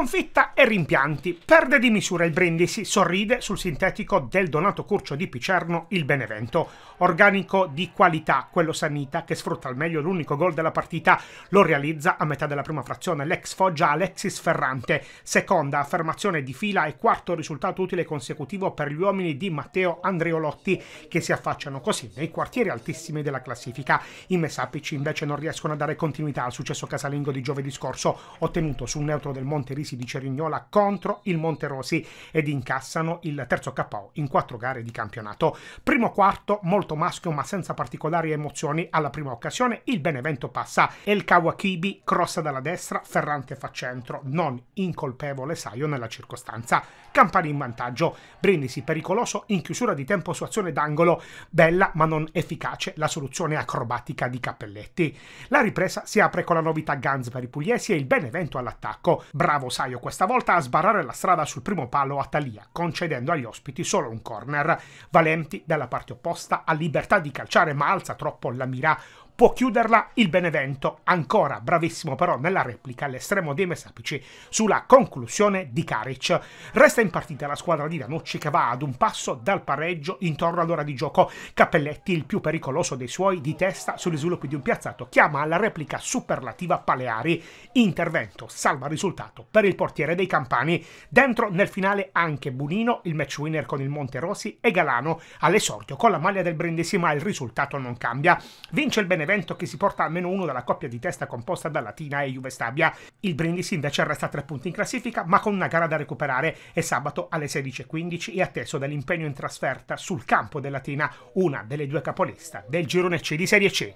Sconfitta e rimpianti, perde di misura il Brindisi, sorride sul sintetico del Donato Curcio di Picerno il Benevento. Organico di qualità, quello Sanita che sfrutta al meglio l'unico gol della partita, lo realizza a metà della prima frazione l'ex Foggia Alexis Ferrante. Seconda affermazione di fila e quarto risultato utile consecutivo per gli uomini di Matteo Andreolotti, che si affacciano così nei quartieri altissimi della classifica. I Messapici invece non riescono a dare continuità al successo casalingo di giovedì scorso, ottenuto sul neutro del Monte Risi sorrisi di Cerignola contro il Monte Rosi ed incassano il terzo KO in quattro gare di campionato. Primo quarto molto maschio ma senza particolari emozioni alla prima occasione il Benevento passa e il Kawakibi crossa dalla destra, Ferrante fa centro, non incolpevole Saio nella circostanza. Campani in vantaggio, Brindisi pericoloso in chiusura di tempo su azione d'angolo, bella ma non efficace la soluzione acrobatica di Cappelletti. La ripresa si apre con la novità Ganz per i pugliesi e il Benevento all'attacco. Bravo avversario questa volta a sbarrare la strada sul primo palo a Talia, concedendo agli ospiti solo un corner. Valenti dalla parte opposta ha libertà di calciare ma alza troppo la mira può chiuderla il Benevento, ancora bravissimo però nella replica all'estremo dei Messapici sulla conclusione di Karic. Resta in partita la squadra di Danucci che va ad un passo dal pareggio intorno all'ora di gioco. Cappelletti, il più pericoloso dei suoi, di testa sugli sviluppi di un piazzato, chiama alla replica superlativa Paleari. Intervento salva risultato per il portiere dei Campani. Dentro nel finale anche Bunino, il match winner con il Monte Rossi e Galano all'esordio con la maglia del Brindisi ma il risultato non cambia. Vince il Benevento evento che si porta a meno uno dalla coppia di testa composta da Latina e Juve Stabia. Il Brindisi invece resta a tre punti in classifica, ma con una gara da recuperare. È sabato alle 16.15 e atteso dall'impegno in trasferta sul campo della Latina, una delle due capolista del girone C di Serie C.